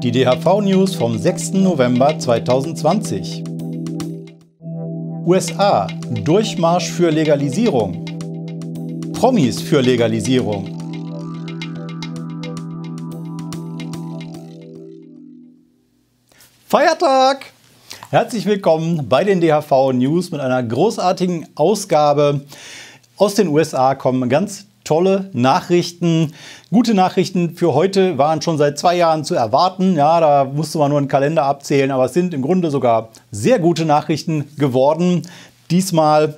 Die DHV News vom 6. November 2020. USA Durchmarsch für Legalisierung. Promis für Legalisierung. Feiertag! Herzlich willkommen bei den DHV News mit einer großartigen Ausgabe. Aus den USA kommen ganz tolle Nachrichten. Gute Nachrichten für heute waren schon seit zwei Jahren zu erwarten. Ja, da musste man nur einen Kalender abzählen, aber es sind im Grunde sogar sehr gute Nachrichten geworden. Diesmal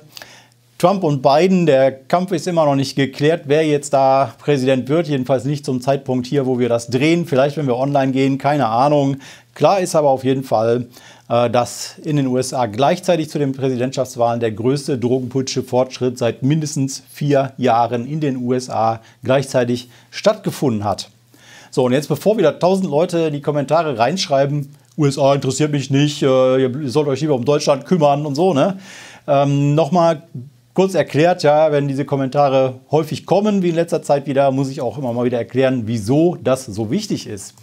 Trump und Biden, der Kampf ist immer noch nicht geklärt, wer jetzt da Präsident wird. Jedenfalls nicht zum Zeitpunkt hier, wo wir das drehen. Vielleicht, wenn wir online gehen, keine Ahnung. Klar ist aber auf jeden Fall, äh, dass in den USA gleichzeitig zu den Präsidentschaftswahlen der größte drogenpolitische Fortschritt seit mindestens vier Jahren in den USA gleichzeitig stattgefunden hat. So, und jetzt bevor wieder tausend Leute die Kommentare reinschreiben, USA interessiert mich nicht, äh, ihr sollt euch lieber um Deutschland kümmern und so, ne? Ähm, Nochmal Kurz erklärt, ja, wenn diese Kommentare häufig kommen, wie in letzter Zeit wieder, muss ich auch immer mal wieder erklären, wieso das so wichtig ist.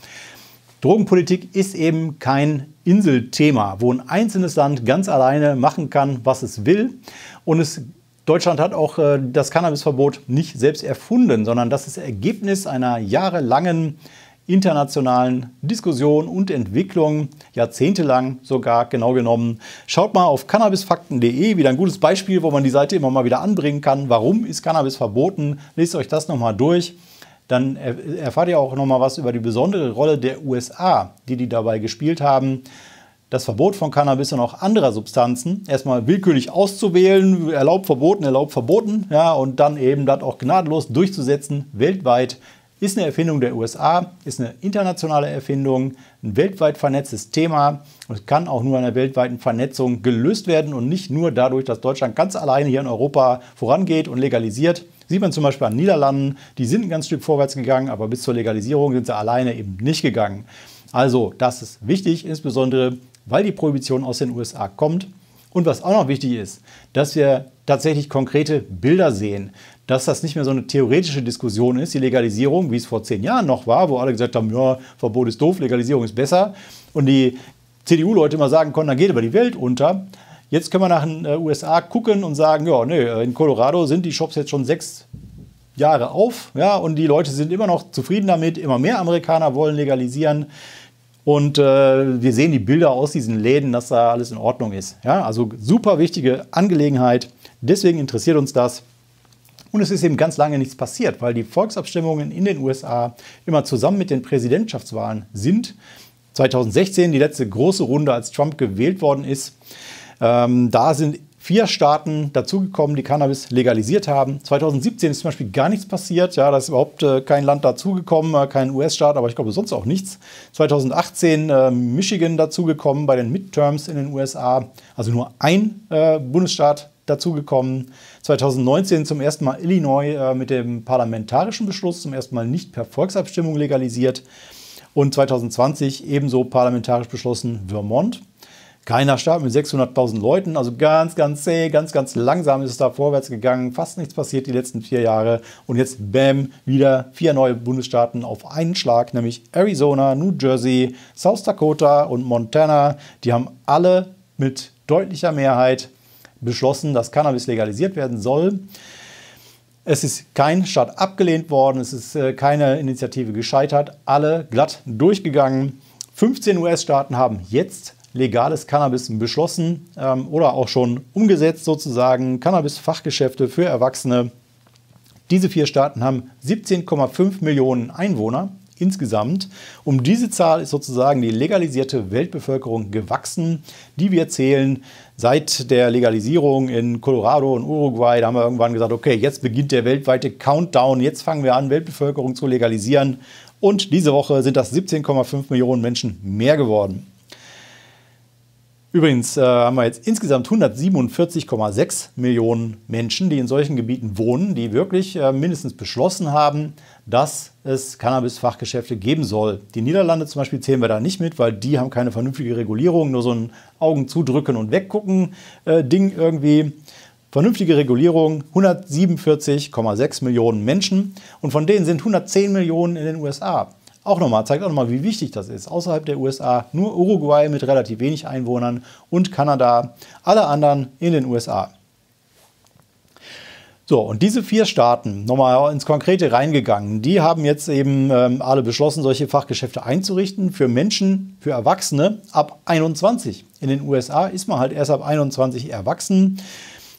Drogenpolitik ist eben kein Inselthema, wo ein einzelnes Land ganz alleine machen kann, was es will. Und es, Deutschland hat auch äh, das Cannabisverbot nicht selbst erfunden, sondern das ist Ergebnis einer jahrelangen äh, internationalen Diskussion und Entwicklung, jahrzehntelang sogar genau genommen. Schaut mal auf cannabisfakten.de, wieder ein gutes Beispiel, wo man die Seite immer mal wieder anbringen kann. Warum ist Cannabis verboten? Lest euch das nochmal durch. Dann erfahrt ihr auch nochmal was über die besondere Rolle der USA, die die dabei gespielt haben das Verbot von Cannabis und auch anderer Substanzen erstmal willkürlich auszuwählen, erlaubt, verboten, erlaubt, verboten, ja, und dann eben das auch gnadenlos durchzusetzen weltweit ist eine Erfindung der USA, ist eine internationale Erfindung, ein weltweit vernetztes Thema und kann auch nur einer weltweiten Vernetzung gelöst werden und nicht nur dadurch, dass Deutschland ganz alleine hier in Europa vorangeht und legalisiert. Sieht man zum Beispiel an Niederlanden, die sind ein ganz Stück vorwärts gegangen, aber bis zur Legalisierung sind sie alleine eben nicht gegangen. Also, das ist wichtig, insbesondere weil die Prohibition aus den USA kommt. Und was auch noch wichtig ist, dass wir tatsächlich konkrete Bilder sehen, dass das nicht mehr so eine theoretische Diskussion ist, die Legalisierung, wie es vor zehn Jahren noch war, wo alle gesagt haben, ja, Verbot ist doof, Legalisierung ist besser. Und die CDU-Leute immer sagen konnten, dann geht aber die Welt unter. Jetzt können wir nach den äh, USA gucken und sagen, ja, nee, äh, in Colorado sind die Shops jetzt schon sechs Jahre auf, ja, und die Leute sind immer noch zufrieden damit, immer mehr Amerikaner wollen legalisieren. Und äh, wir sehen die Bilder aus diesen Läden, dass da alles in Ordnung ist. Ja, also super wichtige Angelegenheit. Deswegen interessiert uns das. Und es ist eben ganz lange nichts passiert, weil die Volksabstimmungen in den USA immer zusammen mit den Präsidentschaftswahlen sind. 2016 die letzte große Runde, als Trump gewählt worden ist. Ähm, da sind vier Staaten dazugekommen, die Cannabis legalisiert haben. 2017 ist zum Beispiel gar nichts passiert. Ja, da ist überhaupt äh, kein Land dazugekommen, äh, kein US-Staat, aber ich glaube sonst auch nichts. 2018 äh, Michigan dazugekommen bei den Midterms in den USA. Also nur ein äh, Bundesstaat dazugekommen. 2019 zum ersten Mal Illinois äh, mit dem parlamentarischen Beschluss, zum ersten Mal nicht per Volksabstimmung legalisiert. Und 2020 ebenso parlamentarisch beschlossen Vermont. Keiner Staat mit 600.000 Leuten, also ganz, ganz zäh, ganz, ganz langsam ist es da vorwärts gegangen. Fast nichts passiert die letzten vier Jahre. Und jetzt, bam, wieder vier neue Bundesstaaten auf einen Schlag, nämlich Arizona, New Jersey, South Dakota und Montana. Die haben alle mit deutlicher Mehrheit beschlossen, dass Cannabis legalisiert werden soll. Es ist kein Staat abgelehnt worden, es ist äh, keine Initiative gescheitert, alle glatt durchgegangen. 15 US-Staaten haben jetzt legales Cannabis beschlossen ähm, oder auch schon umgesetzt sozusagen. Cannabis-Fachgeschäfte für Erwachsene. Diese vier Staaten haben 17,5 Millionen Einwohner insgesamt. Um diese Zahl ist sozusagen die legalisierte Weltbevölkerung gewachsen, die wir zählen seit der Legalisierung in Colorado und Uruguay. Da haben wir irgendwann gesagt, okay, jetzt beginnt der weltweite Countdown, jetzt fangen wir an, Weltbevölkerung zu legalisieren. Und diese Woche sind das 17,5 Millionen Menschen mehr geworden. Übrigens äh, haben wir jetzt insgesamt 147,6 Millionen Menschen, die in solchen Gebieten wohnen, die wirklich äh, mindestens beschlossen haben, dass es Cannabis-Fachgeschäfte geben soll. Die Niederlande zum Beispiel zählen wir da nicht mit, weil die haben keine vernünftige Regulierung, nur so ein Augen zudrücken und weggucken äh, Ding irgendwie. Vernünftige Regulierung, 147,6 Millionen Menschen und von denen sind 110 Millionen in den USA. Auch nochmal, zeigt auch nochmal, wie wichtig das ist. Außerhalb der USA nur Uruguay mit relativ wenig Einwohnern und Kanada, alle anderen in den USA. So, und diese vier Staaten, nochmal ins Konkrete reingegangen, die haben jetzt eben ähm, alle beschlossen, solche Fachgeschäfte einzurichten für Menschen, für Erwachsene ab 21. In den USA ist man halt erst ab 21 erwachsen.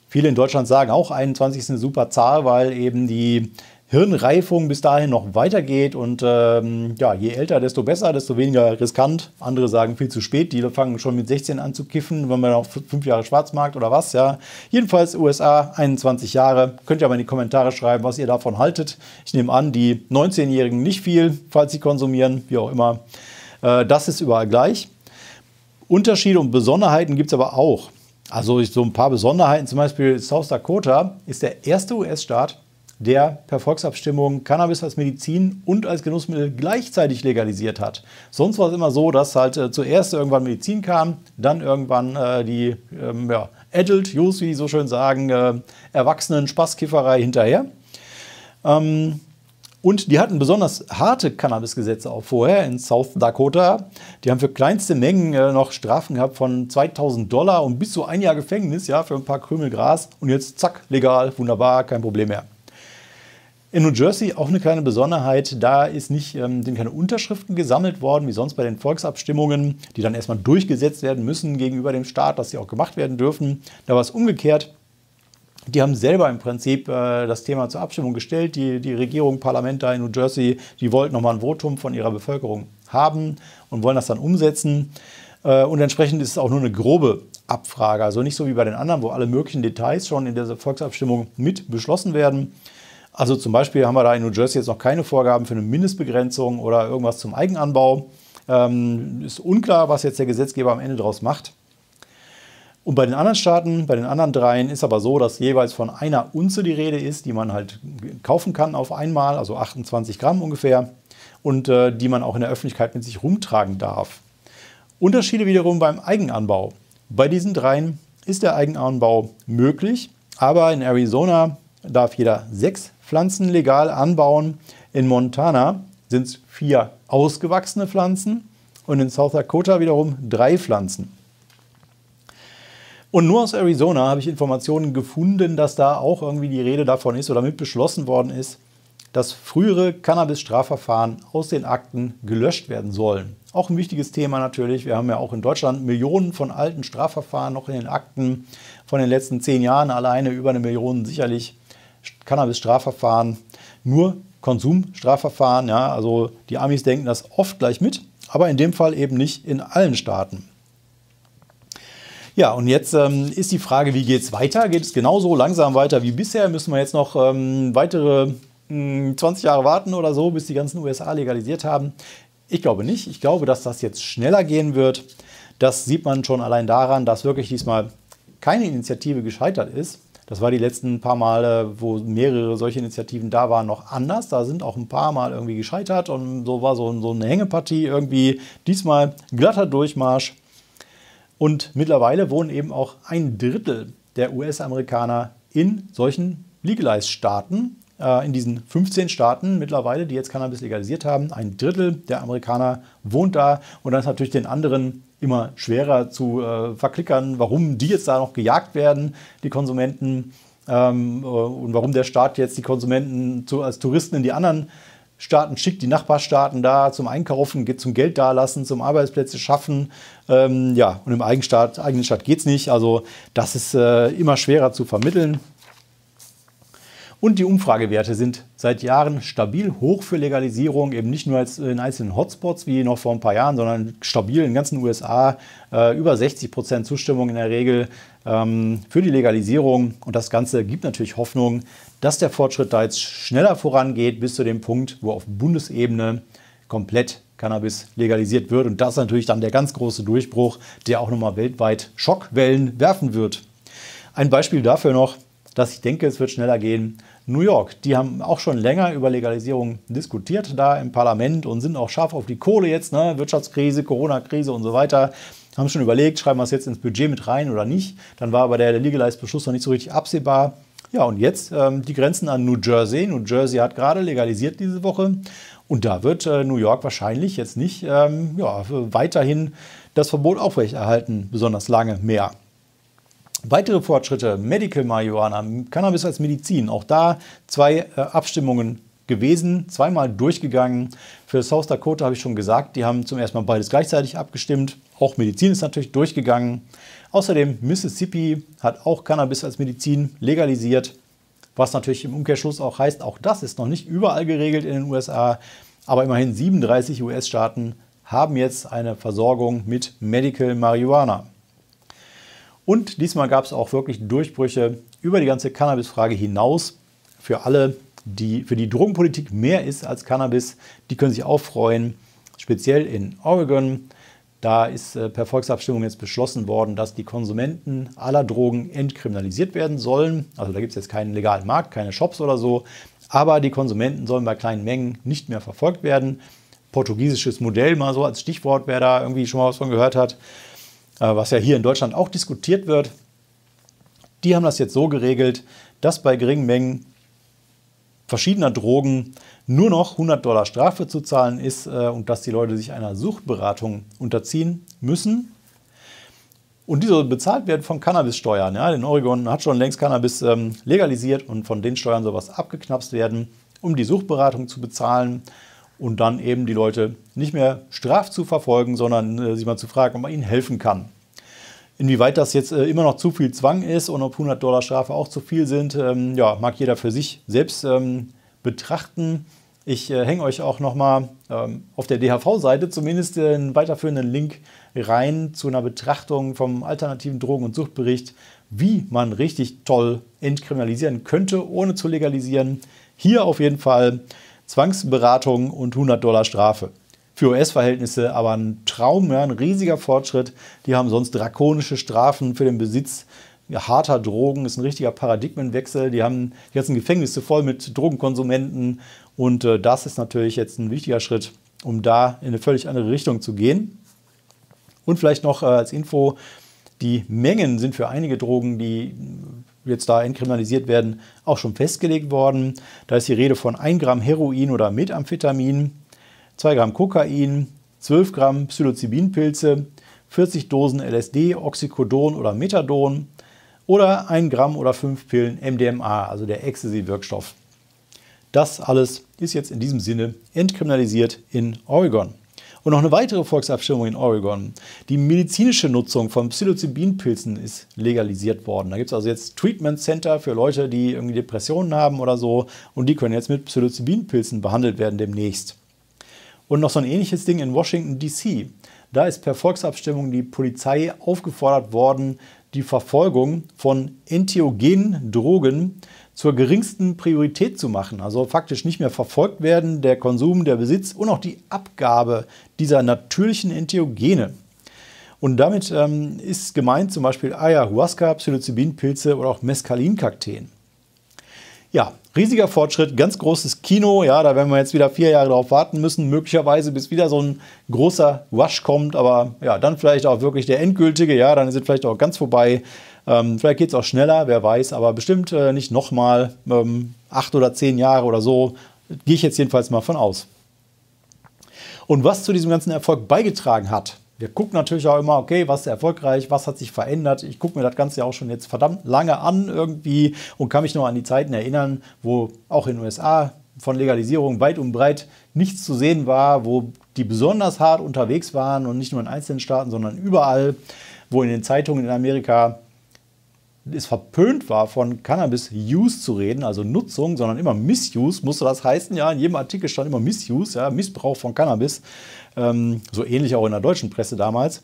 Viele in Deutschland sagen auch, 21 ist eine super Zahl, weil eben die Hirnreifung bis dahin noch weitergeht. Und ähm, ja, je älter, desto besser, desto weniger riskant. Andere sagen viel zu spät, die fangen schon mit 16 an zu kiffen, wenn man auch fünf Jahre Schwarzmarkt oder was. Ja. Jedenfalls USA 21 Jahre. Könnt ihr aber in die Kommentare schreiben, was ihr davon haltet. Ich nehme an, die 19-Jährigen nicht viel, falls sie konsumieren, wie auch immer. Äh, das ist überall gleich. Unterschiede und Besonderheiten gibt es aber auch. Also so ein paar Besonderheiten, zum Beispiel South Dakota ist der erste US-Staat, der per Volksabstimmung Cannabis als Medizin und als Genussmittel gleichzeitig legalisiert hat. Sonst war es immer so, dass halt äh, zuerst irgendwann Medizin kam, dann irgendwann äh, die ähm, ja, Adult Use, wie die so schön sagen, äh, Erwachsenen-Spaßkifferei hinterher. Ähm, und die hatten besonders harte Cannabis-Gesetze auch vorher in South Dakota. Die haben für kleinste Mengen äh, noch Strafen gehabt von 2000 Dollar und bis zu ein Jahr Gefängnis ja, für ein paar Krümel Gras. Und jetzt zack, legal, wunderbar, kein Problem mehr. In New Jersey auch eine kleine Besonderheit, da ist nicht, ähm, sind keine Unterschriften gesammelt worden, wie sonst bei den Volksabstimmungen, die dann erstmal durchgesetzt werden müssen gegenüber dem Staat, dass sie auch gemacht werden dürfen. Da war es umgekehrt. Die haben selber im Prinzip äh, das Thema zur Abstimmung gestellt. Die, die Regierung, Parlament da in New Jersey, die wollten nochmal ein Votum von ihrer Bevölkerung haben und wollen das dann umsetzen. Äh, und entsprechend ist es auch nur eine grobe Abfrage. Also nicht so wie bei den anderen, wo alle möglichen Details schon in dieser Volksabstimmung mit beschlossen werden, also zum Beispiel haben wir da in New Jersey jetzt noch keine Vorgaben für eine Mindestbegrenzung oder irgendwas zum Eigenanbau. Ähm, ist unklar, was jetzt der Gesetzgeber am Ende daraus macht. Und bei den anderen Staaten, bei den anderen dreien, ist aber so, dass jeweils von einer Unze die Rede ist, die man halt kaufen kann auf einmal, also 28 Gramm ungefähr, und äh, die man auch in der Öffentlichkeit mit sich rumtragen darf. Unterschiede wiederum beim Eigenanbau. Bei diesen dreien ist der Eigenanbau möglich, aber in Arizona darf jeder sechs Pflanzen legal anbauen. In Montana sind es vier ausgewachsene Pflanzen und in South Dakota wiederum drei Pflanzen. Und nur aus Arizona habe ich Informationen gefunden, dass da auch irgendwie die Rede davon ist oder mit beschlossen worden ist, dass frühere Cannabis-Strafverfahren aus den Akten gelöscht werden sollen. Auch ein wichtiges Thema natürlich. Wir haben ja auch in Deutschland Millionen von alten Strafverfahren noch in den Akten von den letzten zehn Jahren alleine über eine Million sicherlich. Cannabis-Strafverfahren nur Konsumstrafverfahren. Ja, also die Amis denken das oft gleich mit, aber in dem Fall eben nicht in allen Staaten. Ja, und jetzt ähm, ist die Frage, wie geht es weiter? Geht es genauso langsam weiter wie bisher? Müssen wir jetzt noch ähm, weitere mh, hm, 20 Jahre warten oder so, bis die ganzen USA legalisiert haben? Ich glaube nicht. Ich glaube, dass das jetzt schneller gehen wird. Das sieht man schon allein daran, dass wirklich diesmal keine Initiative gescheitert ist. Das war die letzten paar Male, wo mehrere solche Initiativen da waren, noch anders. Da sind auch ein paar Mal irgendwie gescheitert und so war so, so eine Hängepartie irgendwie diesmal glatter Durchmarsch. Und mittlerweile wohnen eben auch ein Drittel der US-Amerikaner in solchen Legalized-Staaten, äh, in diesen 15 Staaten mittlerweile, die jetzt Cannabis legalisiert haben. Ein Drittel der Amerikaner wohnt da und dann ist natürlich den anderen immer schwerer zu äh, verklickern, warum die jetzt da noch gejagt werden, die Konsumenten, ähm, äh, und warum der Staat jetzt die Konsumenten zu, als Touristen in die anderen Staaten schickt, die Nachbarstaaten da zum Einkaufen, zum Geld dalassen, zum Arbeitsplätze schaffen. Ähm, ja, und im Eigenstaat, eigenen Staat geht es nicht. Also das ist äh, immer schwerer zu vermitteln. Und die Umfragewerte sind seit Jahren stabil hoch für Legalisierung, eben nicht nur in einzelnen Hotspots wie noch vor ein paar Jahren, sondern stabil in den ganzen USA. Äh, über 60 Prozent Zustimmung in der Regel ähm, für die Legalisierung. Und das Ganze gibt natürlich Hoffnung, dass der Fortschritt da jetzt schneller vorangeht bis zu dem Punkt, wo auf Bundesebene komplett Cannabis legalisiert wird. Und das ist natürlich dann der ganz große Durchbruch, der auch nochmal weltweit Schockwellen werfen wird. Ein Beispiel dafür noch, dass ich denke, es wird schneller gehen. New York, die haben auch schon länger über Legalisierung diskutiert da im Parlament und sind auch scharf auf die Kohle jetzt, ne? Wirtschaftskrise, Corona-Krise und so weiter. Haben schon überlegt, schreiben wir es jetzt ins Budget mit rein oder nicht. Dann war aber der Legalized-Beschluss noch nicht so richtig absehbar. Ja, und jetzt ähm, die Grenzen an New Jersey. New Jersey hat gerade legalisiert diese Woche. Und da wird äh, New York wahrscheinlich jetzt nicht ähm, ja, weiterhin das Verbot aufrechterhalten, besonders lange mehr. Weitere Fortschritte, Medical Marihuana, Cannabis als Medizin, auch da zwei äh, Abstimmungen gewesen, zweimal durchgegangen. Für South Dakota habe ich schon gesagt, die haben zum ersten Mal beides gleichzeitig abgestimmt. Auch Medizin ist natürlich durchgegangen. Außerdem Mississippi hat auch Cannabis als Medizin legalisiert, was natürlich im Umkehrschluss auch heißt, auch das ist noch nicht überall geregelt in den USA, aber immerhin 37 US-Staaten haben jetzt eine Versorgung mit Medical Marihuana. Und diesmal gab es auch wirklich Durchbrüche über die ganze Cannabis-Frage hinaus für alle, die für die Drogenpolitik mehr ist als Cannabis. Die können sich auch freuen, speziell in Oregon. Da ist äh, per Volksabstimmung jetzt beschlossen worden, dass die Konsumenten aller Drogen entkriminalisiert werden sollen. Also da gibt es jetzt keinen legalen Markt, keine Shops oder so. Aber die Konsumenten sollen bei kleinen Mengen nicht mehr verfolgt werden. Portugiesisches Modell mal so als Stichwort, wer da irgendwie schon mal was von gehört hat. Äh, was ja hier in Deutschland auch diskutiert wird, die haben das jetzt so geregelt, dass bei geringen Mengen verschiedener Drogen nur noch 100 Dollar Strafe zu zahlen ist äh, und dass die Leute sich einer Suchtberatung unterziehen müssen. Und diese bezahlt werden von Cannabissteuern. Ja, in Oregon hat schon längst Cannabis ähm, legalisiert und von den Steuern soll was abgeknapst werden, um die Suchtberatung zu bezahlen und dann eben die Leute nicht mehr straf zu verfolgen, sondern äh, sie mal zu fragen, ob man ihnen helfen kann. Inwieweit das jetzt äh, immer noch zu viel Zwang ist und ob 100 Dollar Strafe auch zu viel sind, ähm, ja, mag jeder für sich selbst ähm, betrachten. Ich äh, hänge euch auch nochmal ähm, auf der DHV-Seite zumindest einen weiterführenden Link rein zu einer Betrachtung vom alternativen Drogen- und Suchtbericht, wie man richtig toll entkriminalisieren könnte, ohne zu legalisieren. Hier auf jeden Fall Zwangsberatung und 100 Dollar Strafe. Für US-Verhältnisse aber ein Traum, ja, ein riesiger Fortschritt. Die haben sonst drakonische Strafen für den Besitz harter Drogen, ist ein richtiger Paradigmenwechsel. Die haben jetzt ein Gefängnis voll mit Drogenkonsumenten und äh, das ist natürlich jetzt ein wichtiger Schritt, um da in eine völlig andere Richtung zu gehen. Und vielleicht noch äh, als Info, die Mengen sind für einige Drogen, die jetzt da entkriminalisiert werden, auch schon festgelegt worden. Da ist die Rede von 1 Gramm Heroin oder Methamphetamin, 2 Gramm Kokain, 12 Gramm Psilocybinpilze, 40 Dosen LSD, Oxycodon oder Methadon oder 1 Gramm oder 5 Pillen MDMA, also der Ecstasy-Wirkstoff. Das alles ist jetzt in diesem Sinne entkriminalisiert in Oregon. Und noch eine weitere Volksabstimmung in Oregon. Die medizinische Nutzung von Psilocybinpilzen ist legalisiert worden. Da gibt es also jetzt Treatment Center für Leute, die irgendwie Depressionen haben oder so. Und die können jetzt mit Psilocybinpilzen behandelt werden demnächst. Und noch so ein ähnliches Ding in Washington, D.C. Da ist per Volksabstimmung die Polizei aufgefordert worden, die Verfolgung von entheogenen Drogen zur geringsten Priorität zu machen. Also faktisch nicht mehr verfolgt werden, der Konsum, der Besitz und auch die Abgabe dieser natürlichen Entheogene. Und damit ähm, ist gemeint zum Beispiel Ayahuasca, Psilocybin-Pilze oder auch Mescalin-Kakteen. Ja, riesiger Fortschritt, ganz großes Kino. Ja, da werden wir jetzt wieder vier Jahre darauf warten müssen, möglicherweise, bis wieder so ein großer Rush kommt. Aber ja, dann vielleicht auch wirklich der endgültige. Ja, dann sind vielleicht auch ganz vorbei. Ähm, vielleicht geht es auch schneller, wer weiß, aber bestimmt äh, nicht nochmal ähm, acht oder zehn Jahre oder so. Gehe ich jetzt jedenfalls mal von aus. Und was zu diesem ganzen Erfolg beigetragen hat, wir gucken natürlich auch immer, okay, was ist erfolgreich, was hat sich verändert. Ich gucke mir das Ganze ja auch schon jetzt verdammt lange an irgendwie und kann mich noch an die Zeiten erinnern, wo auch in den USA von Legalisierung weit und breit nichts zu sehen war, wo die besonders hart unterwegs waren und nicht nur in einzelnen Staaten, sondern überall, wo in den Zeitungen in Amerika es verpönt war, von Cannabis-Use zu reden, also Nutzung, sondern immer Misuse, musste das heißen. Ja, in jedem Artikel stand immer Misuse, ja, Missbrauch von Cannabis. Ähm, so ähnlich auch in der deutschen Presse damals.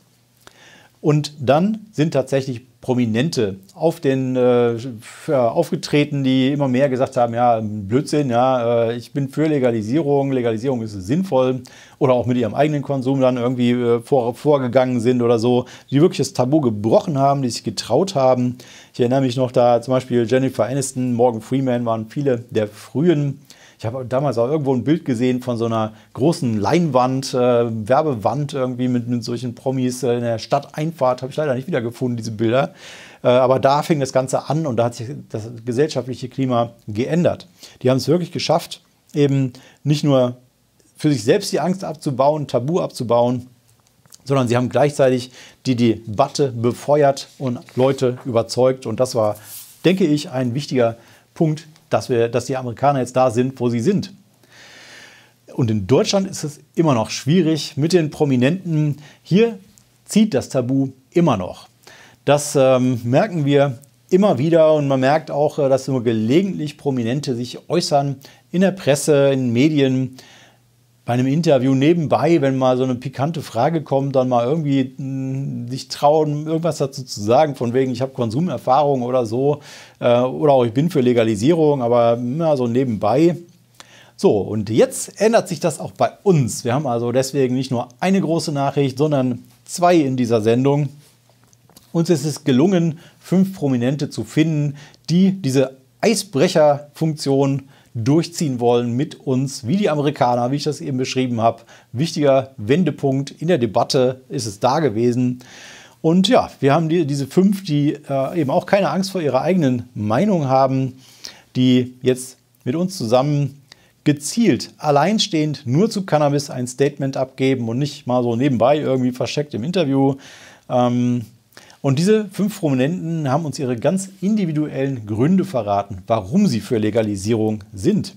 Und dann sind tatsächlich Prominente auf den äh, aufgetreten, die immer mehr gesagt haben, ja, Blödsinn, ja, äh, ich bin für Legalisierung, Legalisierung ist sinnvoll oder auch mit ihrem eigenen Konsum dann irgendwie äh, vor, vorgegangen sind oder so, die wirklich das Tabu gebrochen haben, die sich getraut haben. Ich erinnere mich noch da zum Beispiel Jennifer Aniston, Morgan Freeman waren viele der frühen ich habe damals auch irgendwo ein Bild gesehen von so einer großen Leinwand, äh, Werbewand irgendwie mit, mit solchen Promis äh, in der Stadteinfahrt. Habe ich leider nicht wiedergefunden, diese Bilder. Äh, aber da fing das Ganze an und da hat sich das gesellschaftliche Klima geändert. Die haben es wirklich geschafft, eben nicht nur für sich selbst die Angst abzubauen, Tabu abzubauen, sondern sie haben gleichzeitig die Debatte befeuert und Leute überzeugt. Und das war, denke ich, ein wichtiger Punkt dass, wir, dass die Amerikaner jetzt da sind, wo sie sind. Und in Deutschland ist es immer noch schwierig mit den Prominenten. Hier zieht das Tabu immer noch. Das ähm, merken wir immer wieder und man merkt auch, äh, dass nur gelegentlich Prominente sich äußern in der Presse, in Medien bei einem Interview nebenbei, wenn mal so eine pikante Frage kommt, dann mal irgendwie mm, sich trauen, irgendwas dazu zu sagen, von wegen, ich habe Konsumerfahrung oder so, äh, oder auch ich bin für Legalisierung, aber na, so nebenbei. So, und jetzt ändert sich das auch bei uns. Wir haben also deswegen nicht nur eine große Nachricht, sondern zwei in dieser Sendung. Uns ist es gelungen, fünf Prominente zu finden, die diese Eisbrecherfunktion funktion durchziehen wollen mit uns, wie die Amerikaner, wie ich das eben beschrieben habe. Wichtiger Wendepunkt in der Debatte ist es da gewesen. Und ja, wir haben die, diese fünf, die äh, eben auch keine Angst vor ihrer eigenen Meinung haben, die jetzt mit uns zusammen gezielt, alleinstehend nur zu Cannabis ein Statement abgeben und nicht mal so nebenbei irgendwie versteckt im Interview. Ähm, und diese fünf Prominenten haben uns ihre ganz individuellen Gründe verraten, warum sie für Legalisierung sind.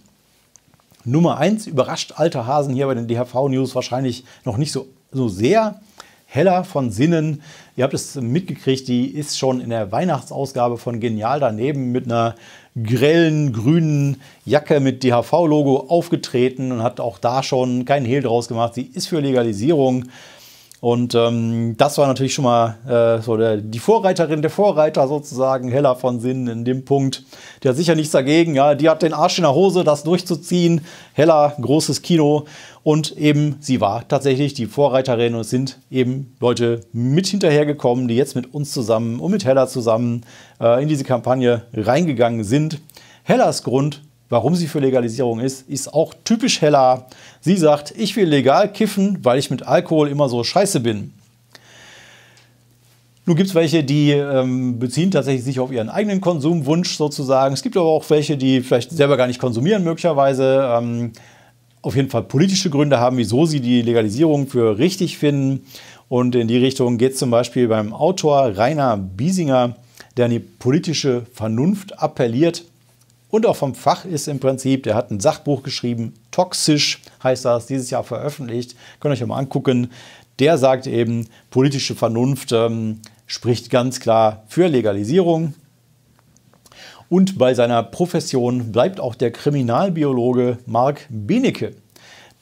Nummer eins überrascht alter Hasen hier bei den DHV-News wahrscheinlich noch nicht so, so sehr. Heller von Sinnen, ihr habt es mitgekriegt, die ist schon in der Weihnachtsausgabe von Genial daneben mit einer grellen grünen Jacke mit DHV-Logo aufgetreten und hat auch da schon keinen Hehl draus gemacht. Sie ist für Legalisierung. Und ähm, das war natürlich schon mal äh, so der, die Vorreiterin der Vorreiter sozusagen, Hella von Sinn in dem Punkt. Die hat sicher nichts dagegen, ja, die hat den Arsch in der Hose, das durchzuziehen. Hella, großes Kino. Und eben, sie war tatsächlich die Vorreiterin und es sind eben Leute mit hinterhergekommen, die jetzt mit uns zusammen und mit Hella zusammen äh, in diese Kampagne reingegangen sind. Hellas Grund warum sie für Legalisierung ist, ist auch typisch Hella. Sie sagt, ich will legal kiffen, weil ich mit Alkohol immer so scheiße bin. Nun gibt es welche, die ähm, beziehen tatsächlich sich auf ihren eigenen Konsumwunsch sozusagen. Es gibt aber auch welche, die vielleicht selber gar nicht konsumieren möglicherweise. Ähm, auf jeden Fall politische Gründe haben, wieso sie die Legalisierung für richtig finden. Und in die Richtung geht es zum Beispiel beim Autor Rainer Biesinger, der an die politische Vernunft appelliert und auch vom Fach ist im Prinzip, der hat ein Sachbuch geschrieben, Toxisch heißt das, dieses Jahr veröffentlicht, könnt ihr euch mal angucken. Der sagt eben, politische Vernunft ähm, spricht ganz klar für Legalisierung. Und bei seiner Profession bleibt auch der Kriminalbiologe Marc Benecke.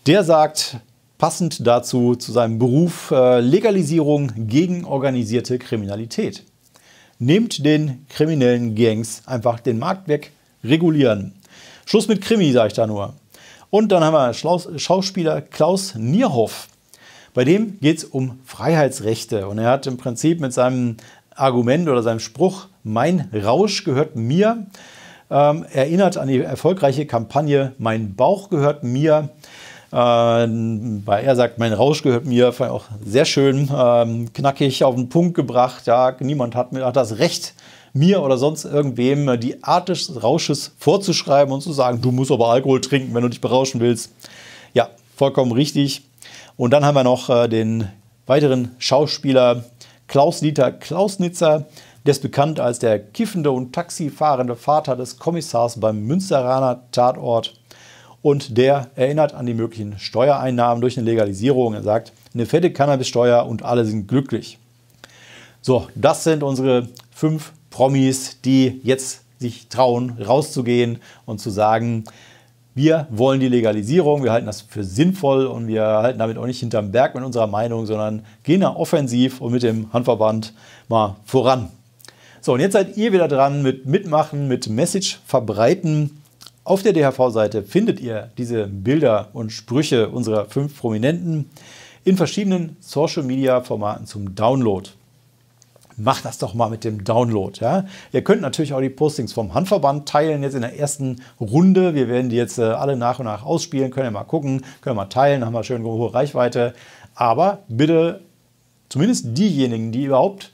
Der sagt, passend dazu zu seinem Beruf äh, Legalisierung gegen organisierte Kriminalität. Nehmt den kriminellen Gangs einfach den Markt weg regulieren. Schluss mit Krimi, sage ich da nur. Und dann haben wir Schlaus Schauspieler Klaus Nierhoff. Bei dem geht es um Freiheitsrechte. Und er hat im Prinzip mit seinem Argument oder seinem Spruch, mein Rausch gehört mir, ähm, erinnert an die erfolgreiche Kampagne Mein Bauch gehört mir. Ähm, weil er sagt, mein Rausch gehört mir, fand ich auch sehr schön, ähm, knackig auf den Punkt gebracht. Ja, niemand hat, hat das Recht, mir oder sonst irgendwem äh, die Art des Rausches vorzuschreiben und zu sagen, du musst aber Alkohol trinken, wenn du dich berauschen willst. Ja, vollkommen richtig. Und dann haben wir noch äh, den weiteren Schauspieler Klaus-Dieter Klausnitzer. Der ist bekannt als der kiffende und taxifahrende Vater des Kommissars beim Münsteraner Tatort. Und der erinnert an die möglichen Steuereinnahmen durch eine Legalisierung. Er sagt, eine fette Cannabis-Steuer und alle sind glücklich. So, das sind unsere fünf Promis, die jetzt sich trauen, rauszugehen und zu sagen, wir wollen die Legalisierung, wir halten das für sinnvoll und wir halten damit auch nicht hinterm Berg mit unserer Meinung, sondern gehen da offensiv und mit dem Handverband mal voran. So, und jetzt seid ihr wieder dran mit Mitmachen, mit Message verbreiten. Auf der DHV-Seite findet ihr diese Bilder und Sprüche unserer fünf Prominenten in verschiedenen Social-Media-Formaten zum Download macht das doch mal mit dem Download. Ja? Ihr könnt natürlich auch die Postings vom Handverband teilen jetzt in der ersten Runde. Wir werden die jetzt äh, alle nach und nach ausspielen, können wir mal gucken, können mal teilen, haben wir schön hohe Reichweite. Aber bitte zumindest diejenigen, die überhaupt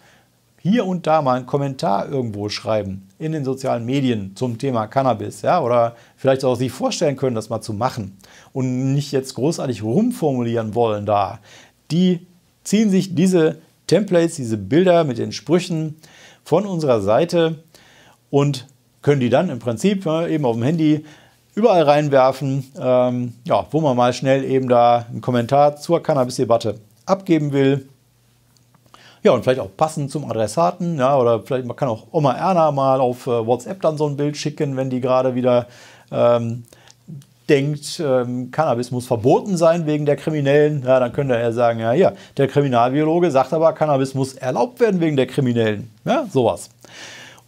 hier und da mal einen Kommentar irgendwo schreiben in den sozialen Medien zum Thema Cannabis, ja, oder vielleicht auch sich vorstellen können, das mal zu machen und nicht jetzt großartig rumformulieren wollen da, die ziehen sich diese Templates, diese Bilder mit den Sprüchen von unserer Seite und können die dann im Prinzip ne, eben auf dem Handy überall reinwerfen, ähm, ja, wo man mal schnell eben da einen Kommentar zur Cannabis-Debatte abgeben will. Ja, und vielleicht auch passend zum Adressaten, ja, oder vielleicht man kann auch Oma Erna mal auf äh, WhatsApp dann so ein Bild schicken, wenn die gerade wieder ähm, denkt, ähm, Cannabis muss verboten sein wegen der Kriminellen, ja, dann könnte er sagen, ja, ja, der Kriminalbiologe sagt aber, Cannabis muss erlaubt werden wegen der Kriminellen. Ja, sowas.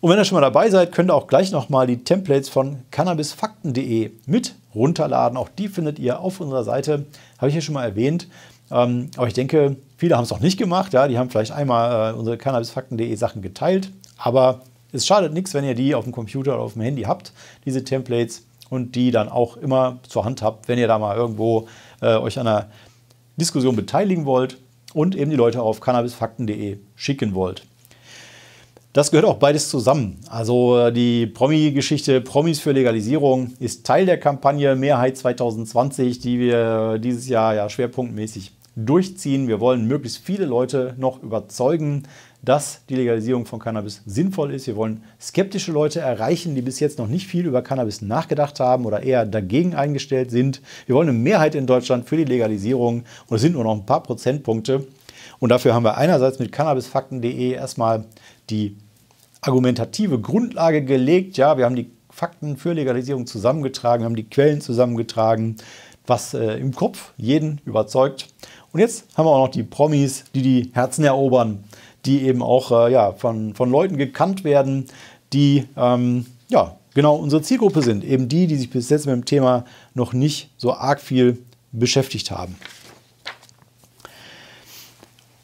Und wenn ihr schon mal dabei seid, könnt ihr auch gleich nochmal die Templates von cannabisfakten.de mit runterladen. Auch die findet ihr auf unserer Seite, habe ich ja schon mal erwähnt. Ähm, aber ich denke, viele haben es noch nicht gemacht. Ja, die haben vielleicht einmal äh, unsere cannabisfakten.de Sachen geteilt. Aber es schadet nichts, wenn ihr die auf dem Computer oder auf dem Handy habt, diese Templates und die dann auch immer zur Hand habt, wenn ihr da mal irgendwo äh, euch an einer Diskussion beteiligen wollt und eben die Leute auf cannabisfakten.de schicken wollt. Das gehört auch beides zusammen. Also äh, die Promi-Geschichte Promis für Legalisierung ist Teil der Kampagne Mehrheit 2020, die wir dieses Jahr ja schwerpunktmäßig durchziehen. Wir wollen möglichst viele Leute noch überzeugen, dass die Legalisierung von Cannabis sinnvoll ist. Wir wollen skeptische Leute erreichen, die bis jetzt noch nicht viel über Cannabis nachgedacht haben oder eher dagegen eingestellt sind. Wir wollen eine Mehrheit in Deutschland für die Legalisierung und es sind nur noch ein paar Prozentpunkte. Und dafür haben wir einerseits mit cannabisfakten.de erstmal die argumentative Grundlage gelegt. Ja, wir haben die Fakten für Legalisierung zusammengetragen, haben die Quellen zusammengetragen, was äh, im Kopf jeden überzeugt. Und jetzt haben wir auch noch die Promis, die die Herzen erobern die eben auch äh, ja, von, von Leuten gekannt werden, die ähm, ja, genau unsere Zielgruppe sind. Eben die, die sich bis jetzt mit dem Thema noch nicht so arg viel beschäftigt haben.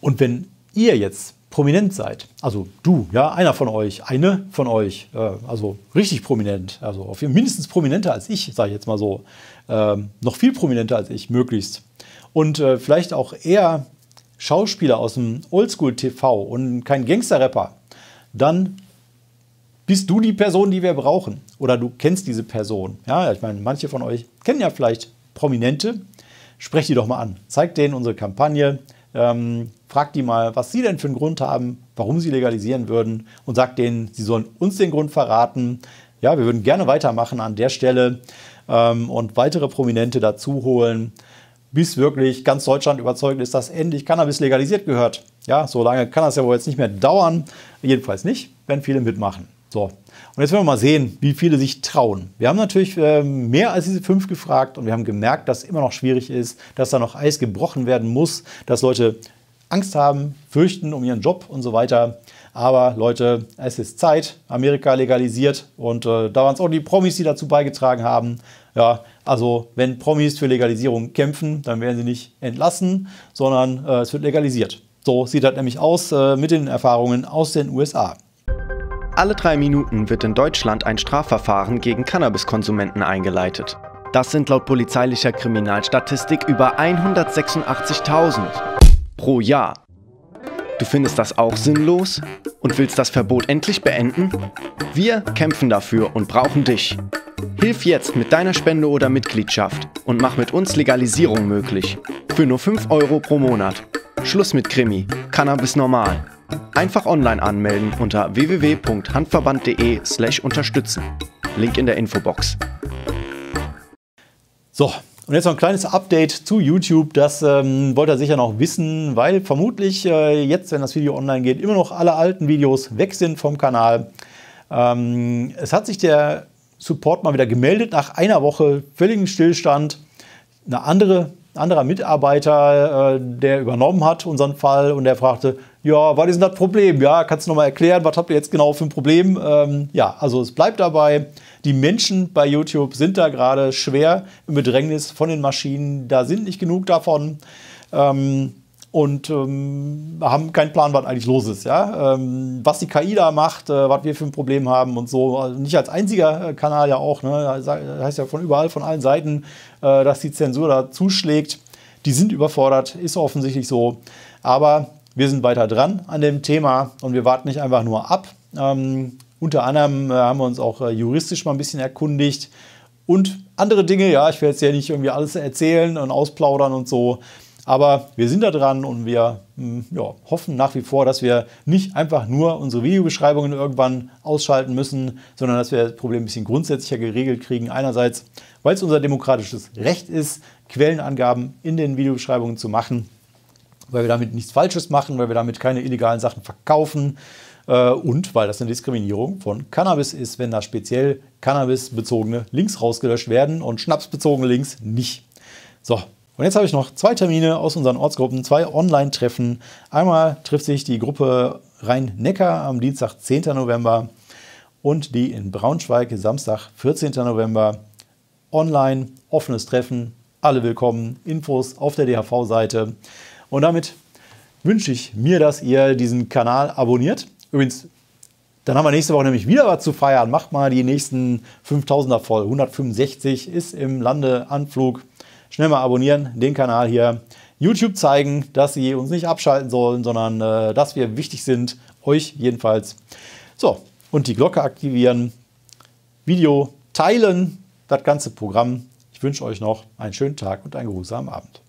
Und wenn ihr jetzt prominent seid, also du, ja, einer von euch, eine von euch, äh, also richtig prominent, also auf jeden, mindestens prominenter als ich, sage ich jetzt mal so, äh, noch viel prominenter als ich, möglichst. Und äh, vielleicht auch eher Schauspieler aus dem Oldschool-TV und kein Gangster-Rapper, dann bist du die Person, die wir brauchen. Oder du kennst diese Person. Ja, ich meine, manche von euch kennen ja vielleicht Prominente. Sprecht die doch mal an. Zeigt denen unsere Kampagne. Ähm, fragt die mal, was sie denn für einen Grund haben, warum sie legalisieren würden. Und sagt denen, sie sollen uns den Grund verraten. Ja, wir würden gerne weitermachen an der Stelle ähm, und weitere Prominente dazu holen bis wirklich ganz Deutschland überzeugt ist, dass endlich Cannabis legalisiert gehört. Ja, so lange kann das ja wohl jetzt nicht mehr dauern. Jedenfalls nicht, wenn viele mitmachen. So. Und jetzt werden wir mal sehen, wie viele sich trauen. Wir haben natürlich ähm, mehr als diese fünf gefragt und wir haben gemerkt, dass es immer noch schwierig ist, dass da noch Eis gebrochen werden muss, dass Leute Angst haben, fürchten um ihren Job und so weiter. Aber Leute, es ist Zeit. Amerika legalisiert und äh, da waren es auch die Promis, die dazu beigetragen haben. Ja, also wenn Promis für Legalisierung kämpfen, dann werden sie nicht entlassen, sondern äh, es wird legalisiert. So sieht das nämlich aus äh, mit den Erfahrungen aus den USA. Alle drei Minuten wird in Deutschland ein Strafverfahren gegen Cannabiskonsumenten eingeleitet. Das sind laut polizeilicher Kriminalstatistik über 186.000 pro Jahr. Du findest das auch sinnlos und willst das Verbot endlich beenden? Wir kämpfen dafür und brauchen dich. Hilf jetzt mit deiner Spende oder Mitgliedschaft und mach mit uns Legalisierung möglich. Für nur 5 Euro pro Monat. Schluss mit Krimi. Cannabis normal. Einfach online anmelden unter www.handverband.de/unterstützen. slash Link in der Infobox. So, und jetzt noch ein kleines Update zu YouTube. Das ähm, wollt ihr sicher noch wissen, weil vermutlich äh, jetzt, wenn das Video online geht, immer noch alle alten Videos weg sind vom Kanal. Ähm, es hat sich der Support mal wieder gemeldet nach einer Woche völligen Stillstand. Eine andere anderer Mitarbeiter, äh, der übernommen hat unseren Fall und der fragte, ja, was ist denn das Problem? Ja, kannst du nochmal erklären, was habt ihr jetzt genau für ein Problem? Ähm, ja, also es bleibt dabei, die Menschen bei YouTube sind da gerade schwer im Bedrängnis von den Maschinen, da sind nicht genug davon. Ähm, und ähm, haben keinen Plan, was eigentlich los ist. Ja? Ähm, was die KI da macht, äh, was wir für ein Problem haben und so. Also nicht als einziger äh, Kanal ja auch. Ne? Das heißt ja von überall, von allen Seiten, äh, dass die Zensur da zuschlägt. Die sind überfordert, ist offensichtlich so. Aber wir sind weiter dran an dem Thema und wir warten nicht einfach nur ab. Ähm, unter anderem äh, haben wir uns auch äh, juristisch mal ein bisschen erkundigt und andere Dinge. Ja, ich will jetzt ja nicht irgendwie alles erzählen und ausplaudern und so. Aber wir sind da dran und wir hm, ja, hoffen nach wie vor, dass wir nicht einfach nur unsere Videobeschreibungen irgendwann ausschalten müssen, sondern dass wir das Problem ein bisschen grundsätzlicher geregelt kriegen. Einerseits, weil es unser demokratisches Recht ist, Quellenangaben in den Videobeschreibungen zu machen, weil wir damit nichts Falsches machen, weil wir damit keine illegalen Sachen verkaufen äh, und weil das eine Diskriminierung von Cannabis ist, wenn da speziell Cannabis-bezogene Links rausgelöscht werden und schnapsbezogene Links nicht. So, und jetzt habe ich noch zwei Termine aus unseren Ortsgruppen, zwei Online-Treffen. Einmal trifft sich die Gruppe Rhein-Neckar am Dienstag, 10. November und die in Braunschweig, Samstag, 14. November. Online, offenes Treffen, alle willkommen, Infos auf der DHV-Seite. Und damit wünsche ich mir, dass ihr diesen Kanal abonniert. Übrigens, dann haben wir nächste Woche nämlich wieder was zu feiern. Macht mal die nächsten 5000er voll. 165 ist im Landeanflug schnell mal abonnieren, den Kanal hier. YouTube zeigen, dass sie uns nicht abschalten sollen, sondern äh, dass wir wichtig sind, euch jedenfalls. So, und die Glocke aktivieren, Video teilen, das ganze Programm. Ich wünsche euch noch einen schönen Tag und einen geruhsamen Abend.